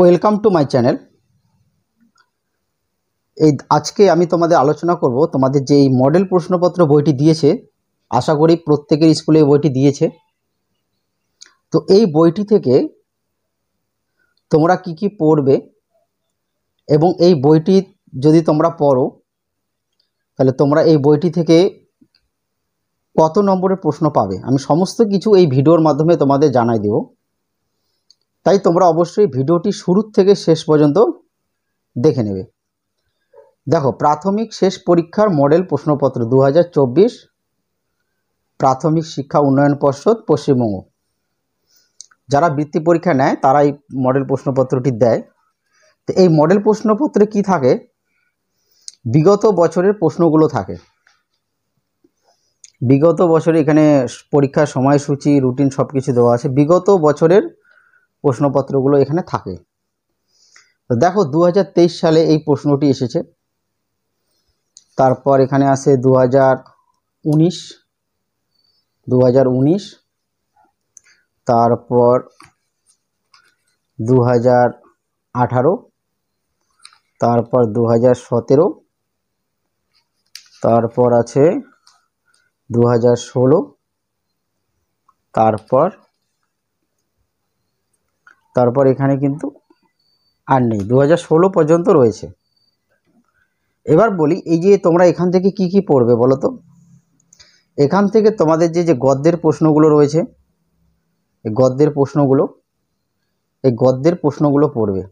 welcome to my channel এই আজকে আমি তোমাদের আলোচনা করব তোমাদের যে এই মডেল প্রশ্নপত্র বইটি দিয়েছে আশা করি প্রত্যেকের স্কুলে এই বইটি দিয়েছে তো এই বইটি থেকে তোমরা কি কি পড়বে এবং এই বইটি যদি তোমরা পড়ো তাহলে তোমরা এই বইটি থেকে কত নম্বরের প্রশ্ন পাবে আমি সমস্ত কিছু এই ভিডিওর মাধ্যমে তোমাদের জানাই দেবো তাই তোমরা অবশ্যই ভিডিওটি শুরুর থেকে শেষ পর্যন্ত দেখে নেবে দেখো প্রাথমিক শেষ পরীক্ষার মডেল প্রশ্নপত্র দু প্রাথমিক শিক্ষা উন্নয়ন পর্ষদ পশ্চিমবঙ্গ যারা বৃত্তি পরীক্ষা নেয় তারা এই মডেল প্রশ্নপত্রটি দেয় তো এই মডেল প্রশ্নপত্রে কি থাকে বিগত বছরের প্রশ্নগুলো থাকে বিগত বছরে এখানে পরীক্ষার সময়সূচি রুটিন সব কিছু দেওয়া আছে বিগত বছরের প্রশ্নপত্রগুলো এখানে থাকে তো দেখো দু সালে এই প্রশ্নটি এসেছে তারপর এখানে আছে দু হাজার উনিশ দু হাজার উনিশ তারপর দু হাজার আঠারো তারপর দু হাজার সতেরো তারপর আছে দু হাজার ষোলো তারপর তারপর এখানে কিন্তু আর নেই দু পর্যন্ত রয়েছে এবার বলি এই যে তোমরা এখান থেকে কি কি পড়বে বলো তো এখান থেকে তোমাদের যে যে গদ্যের প্রশ্নগুলো রয়েছে এই গদ্যের প্রশ্নগুলো এই গদ্যের প্রশ্নগুলো পড়বে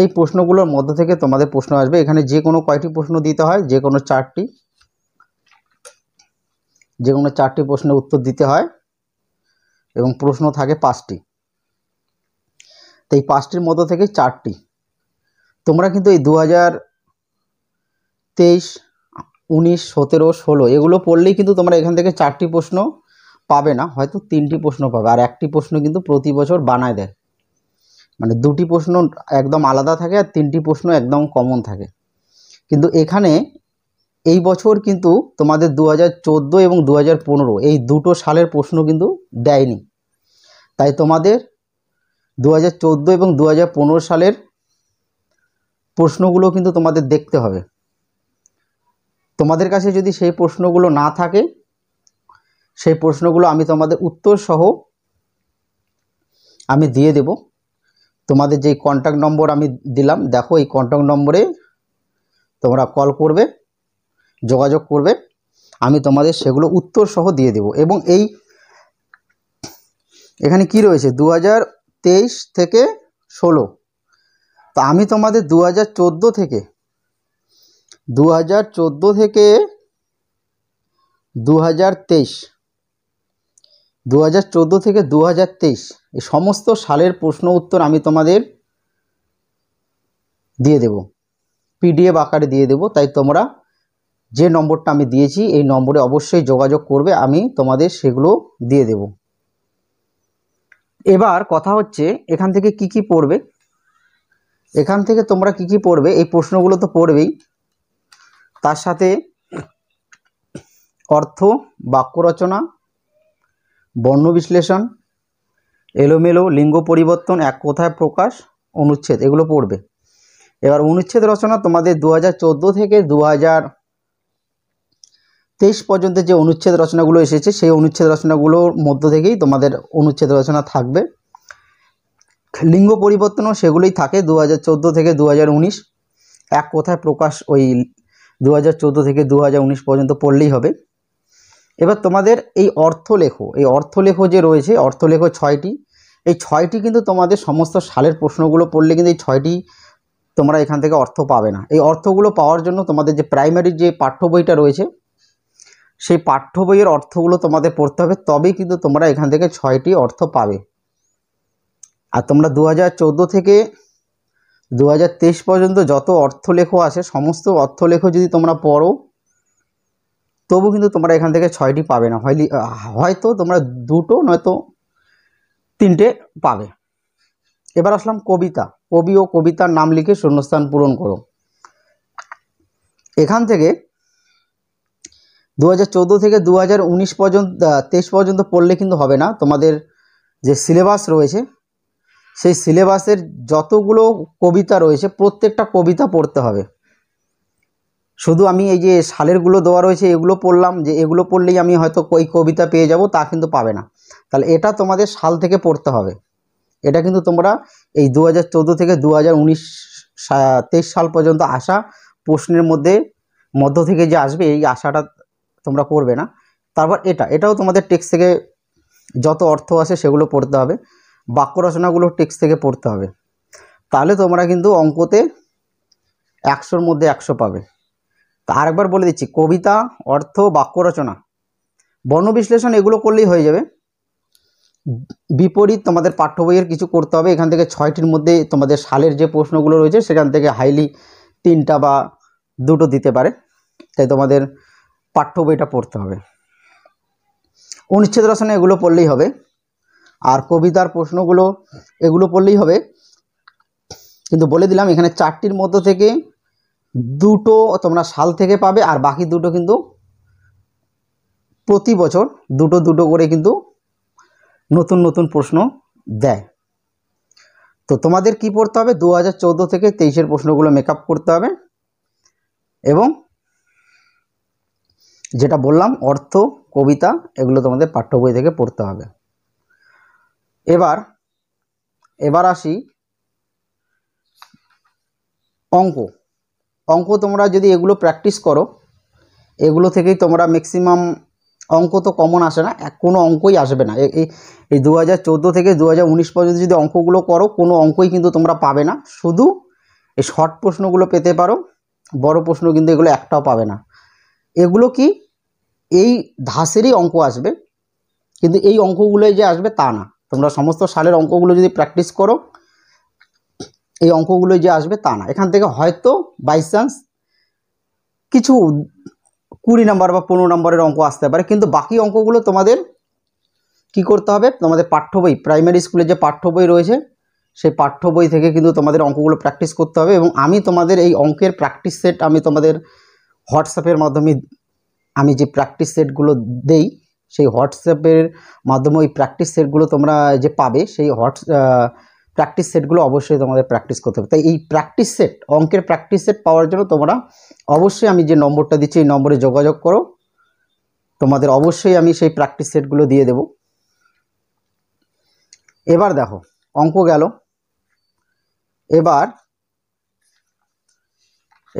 এই প্রশ্নগুলোর মধ্য থেকে তোমাদের প্রশ্ন আসবে এখানে যে কোনো কয়টি প্রশ্ন দিতে হয় যে কোনো চারটি যে কোনো চারটি প্রশ্নের উত্তর দিতে হয় এবং প্রশ্ন থাকে পাঁচটি তো এই পাঁচটির মতো থেকে চারটি তোমরা কিন্তু এই দু হাজার তেইশ উনিশ সতেরো ষোলো এগুলো পড়লেই কিন্তু তোমরা এখান থেকে চারটি প্রশ্ন পাবে না হয়তো তিনটি প্রশ্ন পাবে আর একটি প্রশ্ন কিন্তু প্রতি বছর বানায় দেয় মানে দুটি প্রশ্ন একদম আলাদা থাকে আর তিনটি প্রশ্ন একদম কমন থাকে কিন্তু এখানে এই বছর কিন্তু তোমাদের দু হাজার চোদ্দো এবং দু হাজার পনেরো এই দুটো সালের প্রশ্ন কিন্তু দেয়নি তাই তোমাদের দু এবং দু সালের প্রশ্নগুলো কিন্তু তোমাদের দেখতে হবে তোমাদের কাছে যদি সেই প্রশ্নগুলো না থাকে সেই প্রশ্নগুলো আমি তোমাদের উত্তর সহ আমি দিয়ে দেব তোমাদের যেই কন্ট্যাক্ট নম্বর আমি দিলাম দেখো এই কন্ট্যাক্ট নম্বরে তোমরা কল করবে যোগাযোগ করবে আমি তোমাদের সেগুলো উত্তর সহ দিয়ে দেব এবং এই এখানে কি রয়েছে দু তেইশ থেকে ষোলো তা আমি তোমাদের দু হাজার চোদ্দো থেকে দু হাজার চোদ্দো থেকে দু হাজার তেইশ দু হাজার চোদ্দো থেকে দু হাজার তেইশ এই সমস্ত সালের প্রশ্ন উত্তর আমি তোমাদের দিয়ে দেব পিডিএফ আকারে দিয়ে দেব তাই তোমরা যে নম্বরটা আমি দিয়েছি এই নম্বরে অবশ্যই যোগাযোগ করবে আমি তোমাদের সেগুলো দিয়ে দেবো এবার কথা হচ্ছে এখান থেকে কি কি পড়বে এখান থেকে তোমরা কি কি পড়বে এই প্রশ্নগুলো তো পড়বেই তার সাথে অর্থ বাক্য রচনা বর্ণ বিশ্লেষণ এলোমেলো লিঙ্গ পরিবর্তন এক কোথায় প্রকাশ অনুচ্ছেদ এগুলো পড়বে এবার অনুচ্ছেদ রচনা তোমাদের দু থেকে দু তেইশ পর্যন্ত যে অনুচ্ছেদ রচনাগুলো এসেছে সেই অনুচ্ছেদ রচনাগুলোর মধ্য থেকেই তোমাদের অনুচ্ছেদ রচনা থাকবে লিঙ্গ পরিবর্তনও সেগুলোই থাকে দু থেকে দু এক কথায় প্রকাশ ওই দু হাজার থেকে দু হাজার উনিশ পর্যন্ত পড়লেই হবে এবার তোমাদের এই অর্থলেখ এই অর্থলেখ যে রয়েছে অর্থলেখ ছয়টি এই ছয়টি কিন্তু তোমাদের সমস্ত সালের প্রশ্নগুলো পড়লে কিন্তু এই ছয়টি তোমরা এখান থেকে অর্থ পাবে না এই অর্থগুলো পাওয়ার জন্য তোমাদের যে প্রাইমারি যে পাঠ্য বইটা রয়েছে সেই পাঠ্য বইয়ের অর্থগুলো তোমাদের পড়তে হবে তবেই কিন্তু তোমরা এখান থেকে ছয়টি অর্থ পাবে আর তোমরা দু থেকে দু পর্যন্ত যত লেখো আছে সমস্ত অর্থ লেখো যদি তোমরা পড়ো তবু কিন্তু তোমরা এখান থেকে ছয়টি পাবে না হয়তো তোমরা দুটো নয়তো তিনটে পাবে এবার আসলাম কবিতা কবি ও কবিতার নাম লিখে শূন্যস্থান পূরণ করো এখান থেকে দু থেকে দু পর্যন্ত তেইশ পর্যন্ত পড়লে কিন্তু হবে না তোমাদের যে সিলেবাস রয়েছে সেই সিলেবাসের যতগুলো কবিতা রয়েছে প্রত্যেকটা কবিতা পড়তে হবে শুধু আমি এই যে সালেরগুলো দেওয়া রয়েছে এগুলো পড়লাম যে এগুলো পড়লেই আমি হয়তো ওই কবিতা পেয়ে যাব তা কিন্তু পাবে না তাহলে এটা তোমাদের সাল থেকে পড়তে হবে এটা কিন্তু তোমরা এই দু থেকে দু হাজার সাল পর্যন্ত আসা প্রশ্নের মধ্যে মধ্য থেকে যে আসবে এই আশাটা তোমরা পড়বে না তারপর এটা এটাও তোমাদের টেক্স থেকে যত অর্থ আছে সেগুলো পড়তে হবে বাক্য রচনাগুলো টেক্স থেকে পড়তে হবে তাহলে তোমরা কিন্তু অঙ্কতে একশোর মধ্যে একশো পাবে তা আরেকবার বলে দিচ্ছি কবিতা অর্থ বাক্য রচনা বর্ণবিশ্লেষণ এগুলো করলেই হয়ে যাবে বিপরীত তোমাদের পাঠ্য বইয়ের কিছু করতে হবে এখান থেকে ছয়টির মধ্যে তোমাদের সালের যে প্রশ্নগুলো রয়েছে সেখান থেকে হাইলি তিনটা বা দুটো দিতে পারে তাই তোমাদের পাঠ্য বইটা পড়তে হবে অনুচ্ছেদ রচনা এগুলো পড়লেই হবে আর কবিতার প্রশ্নগুলো এগুলো পড়লেই হবে কিন্তু বলে দিলাম এখানে চারটির মধ্য থেকে দুটো তোমরা সাল থেকে পাবে আর বাকি দুটো কিন্তু প্রতি বছর দুটো দুটো করে কিন্তু নতুন নতুন প্রশ্ন দেয় তো তোমাদের কি পড়তে হবে দু থেকে তেইশের প্রশ্নগুলো মেক করতে হবে এবং যেটা বললাম অর্থ কবিতা এগুলো তোমাদের পাঠ্য বই থেকে পড়তে হবে এবার এবার আসি অঙ্ক অঙ্ক তোমরা যদি এগুলো প্র্যাকটিস করো এগুলো থেকেই তোমরা ম্যাক্সিমাম অঙ্ক তো কমন আসে না কোনো অঙ্কই আসবে না এই দু হাজার থেকে দু পর্যন্ত যদি অঙ্কগুলো করো কোনো অঙ্কই কিন্তু তোমরা পাবে না শুধু এই শর্ট প্রশ্নগুলো পেতে পারো বড় প্রশ্ন কিন্তু এগুলো একটাও পাবে না এগুলো কি এই ধাসেরই অঙ্ক আসবে কিন্তু এই অঙ্কগুলোই যে আসবে তা না তোমরা সমস্ত সালের অঙ্কগুলো যদি প্র্যাকটিস করো এই অঙ্কগুলোই যে আসবে তা না এখান থেকে হয়তো বাই চান্স কিছু কুড়ি নাম্বার বা পনেরো নাম্বারের অঙ্ক আসতে পারে কিন্তু বাকি অঙ্কগুলো তোমাদের কি করতে হবে তোমাদের পাঠ্য বই প্রাইমারি স্কুলের যে পাঠ্য বই রয়েছে সেই পাঠ্য বই থেকে কিন্তু তোমাদের অঙ্কগুলো প্র্যাকটিস করতে হবে এবং আমি তোমাদের এই অঙ্কের প্র্যাকটিস সেট আমি তোমাদের হোয়াটসঅ্যাপের মাধ্যমে আমি যে প্র্যাকটিস সেটগুলো দেই সেই হোয়াটসঅ্যাপের মাধ্যমে ওই প্র্যাকটিস সেটগুলো তোমরা যে পাবে সেই হোয়াটস প্র্যাকটিস সেটগুলো অবশ্যই তোমাদের প্র্যাকটিস করতে হবে তাই এই প্র্যাকটিস সেট অঙ্কের প্র্যাকটিস সেট পাওয়ার জন্য তোমরা অবশ্যই আমি যে নম্বরটা দিচ্ছি এই নম্বরে যোগাযোগ করো তোমাদের অবশ্যই আমি সেই প্র্যাকটিস সেটগুলো দিয়ে দেব এবার দেখো অঙ্ক গেল এবার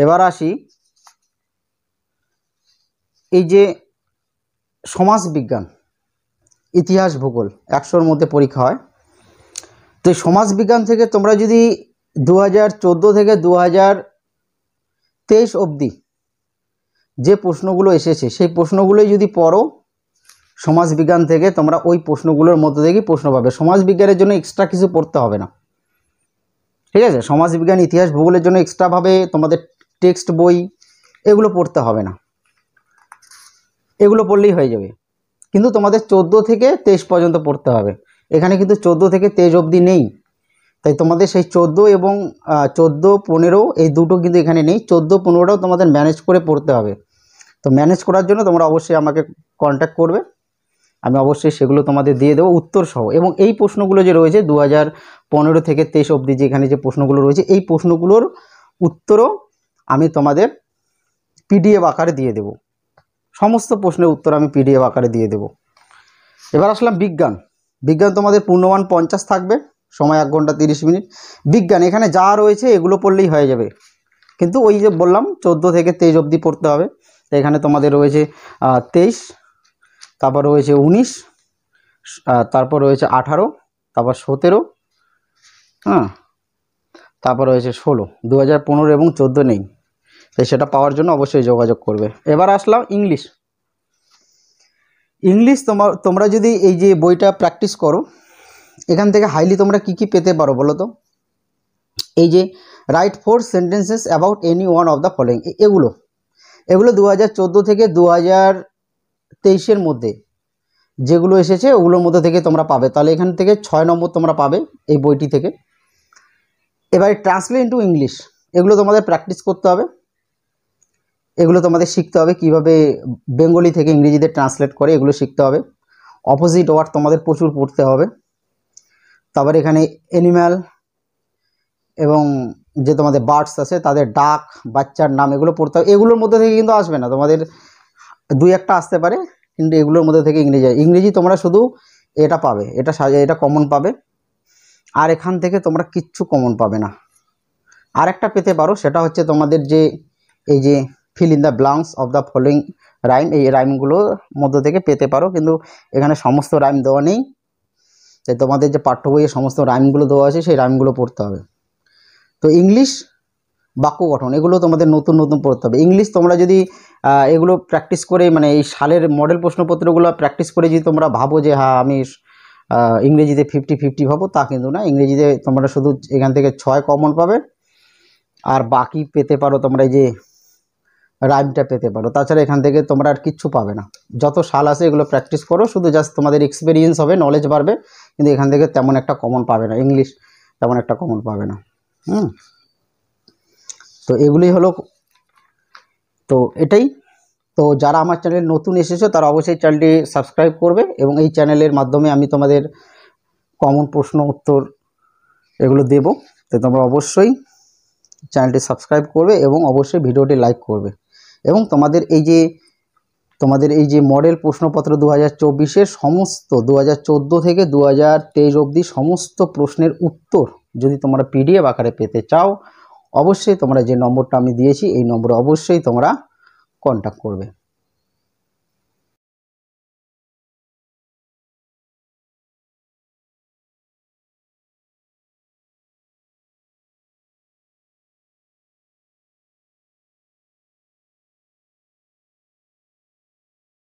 এবার আসি এই যে সমাজ বিজ্ঞান ইতিহাস ভূগোল একশোর মধ্যে পরীক্ষা হয় তো সমাজ বিজ্ঞান থেকে তোমরা যদি দু থেকে দু হাজার তেইশ অবধি যে প্রশ্নগুলো এসেছে সেই প্রশ্নগুলোই যদি পড়ো সমাজবিজ্ঞান থেকে তোমরা ওই প্রশ্নগুলোর মধ্যে থেকেই প্রশ্ন পাবে সমাজ বিজ্ঞানের জন্য এক্সট্রা কিছু পড়তে হবে না ঠিক আছে সমাজবিজ্ঞান ইতিহাস ভূগোলের জন্য এক্সট্রাভাবে তোমাদের টেক্সট বই এগুলো পড়তে হবে না এগুলো পড়লেই হয়ে যাবে কিন্তু তোমাদের চোদ্দো থেকে তেইশ পর্যন্ত পড়তে হবে এখানে কিন্তু চোদ্দো থেকে তেইশ অবধি নেই তাই তোমাদের সেই চোদ্দো এবং চোদ্দো পনেরো এই দুটো কিন্তু এখানে নেই চোদ্দো পনেরোটাও তোমাদের ম্যানেজ করে পড়তে হবে তো ম্যানেজ করার জন্য তোমরা অবশ্যই আমাকে কন্ট্যাক্ট করবে আমি অবশ্যই সেগুলো তোমাদের দিয়ে দেবো উত্তর সহ এবং এই প্রশ্নগুলো যে রয়েছে দু হাজার পনেরো থেকে তেইশ অবধি যে এখানে যে প্রশ্নগুলো রয়েছে এই প্রশ্নগুলোর উত্তরও আমি তোমাদের পিডিএফ আকারে দিয়ে দেবো সমস্ত প্রশ্নের উত্তর আমি পিডিএফ আকারে দিয়ে দেব এবার আসলাম বিজ্ঞান বিজ্ঞান তোমাদের পূর্ণমান পঞ্চাশ থাকবে সময় এক ঘন্টা তিরিশ মিনিট বিজ্ঞান এখানে যা রয়েছে এগুলো পড়লেই হয়ে যাবে কিন্তু ওই যে বললাম চোদ্দো থেকে তেইশ অবধি পড়তে হবে এখানে তোমাদের রয়েছে তেইশ তারপর রয়েছে উনিশ তারপর রয়েছে আঠারো তারপর সতেরো হ্যাঁ তারপর রয়েছে ষোলো দু হাজার পনেরো এবং চোদ্দো নেই তাই সেটা পাওয়ার জন্য অবশ্যই যোগাযোগ করবে এবার আসলাম ইংলিশ ইংলিশ তোমার তোমরা যদি এই যে বইটা প্র্যাকটিস করো এখান থেকে হাইলি তোমরা কি কি পেতে পারো বলো তো এই যে write four sentences about any one of the following এগুলো এগুলো দু হাজার থেকে দু হাজার তেইশের মধ্যে যেগুলো এসেছে ওগুলোর মধ্যে থেকে তোমরা পাবে তাহলে এখান থেকে ছয় নম্বর তোমরা পাবে এই বইটি থেকে এবারে ট্রান্সলেট ইন্টু ইংলিশ এগুলো তোমাদের প্র্যাকটিস করতে হবে এগুলো তোমাদের শিখতে হবে কিভাবে বেঙ্গলি থেকে ইংরেজিতে ট্রান্সলেট করে এগুলো শিখতে হবে অপোজিট ওয়ার্ড তোমাদের প্রচুর পড়তে হবে তারপর এখানে অ্যানিম্যাল এবং যে তোমাদের বার্ডস আছে তাদের ডাক বাচ্চার নাম এগুলো পড়তে হবে এগুলোর মধ্যে থেকে কিন্তু আসবে না তোমাদের দুই একটা আসতে পারে কিন্তু এগুলোর মধ্যে থেকে ইংরেজি ইংরেজি তোমরা শুধু এটা পাবে এটা এটা কমন পাবে আর এখান থেকে তোমরা কিচ্ছু কমন পাবে না আরেকটা পেতে পারো সেটা হচ্ছে তোমাদের যে এই যে fill in the blanks of the following rhyme এই রাইমগুলোর মধ্য থেকে পেতে পারো কিন্তু এখানে সমস্ত রাইম দেওয়া নেই তাই তোমাদের যে পাঠ্য বইয়ে সমস্ত রাইমগুলো দেওয়া আছে সেই রাইমগুলো পড়তে হবে তো ইংলিশ বাক্য গঠন এগুলো তোমাদের নতুন নতুন পড়তে হবে ইংলিশ তোমরা যদি এগুলো প্র্যাকটিস করে মানে এই সালের মডেল প্রশ্নপত্রগুলো প্র্যাকটিস করে যদি তোমরা ভাবো যে হ্যাঁ আমি ইংরেজিতে ফিফটি ফিফটি ভাবো তা কিন্তু না ইংরেজিতে তোমরা শুধু এখান থেকে ছয় কমন পাবে আর বাকি পেতে পারো তোমরা এই যে রাইমটা পেতে পারো তাছাড়া এখান থেকে তোমরা আর কিচ্ছু পাবে না যত সাল আছে এগুলো প্র্যাকটিস করো শুধু জাস্ট তোমাদের এক্সপিরিয়েন্স হবে নলেজ বাড়বে কিন্তু এখান থেকে তেমন একটা কমন পাবে না ইংলিশ তেমন একটা কমন পাবে না হুম তো এগুলি হলো তো এটাই তো যারা আমার চ্যানেলে নতুন এসেছো তারা অবশ্যই চ্যানেলটি সাবস্ক্রাইব করবে এবং এই চ্যানেলের মাধ্যমে আমি তোমাদের কমন প্রশ্ন উত্তর এগুলো দেব তো তোমরা অবশ্যই চ্যানেলটি সাবস্ক্রাইব করবে এবং অবশ্যই ভিডিওটি লাইক করবে এবং তোমাদের এই যে তোমাদের এই যে মডেল প্রশ্নপত্র দু হাজার চব্বিশের সমস্ত দু হাজার চোদ্দো থেকে দু হাজার তেইশ অবধি সমস্ত প্রশ্নের উত্তর যদি তোমরা পিডিএফ আকারে পেতে চাও অবশ্যই তোমরা যে নম্বরটা আমি দিয়েছি এই নম্বরে অবশ্যই তোমরা কন্ট্যাক্ট করবে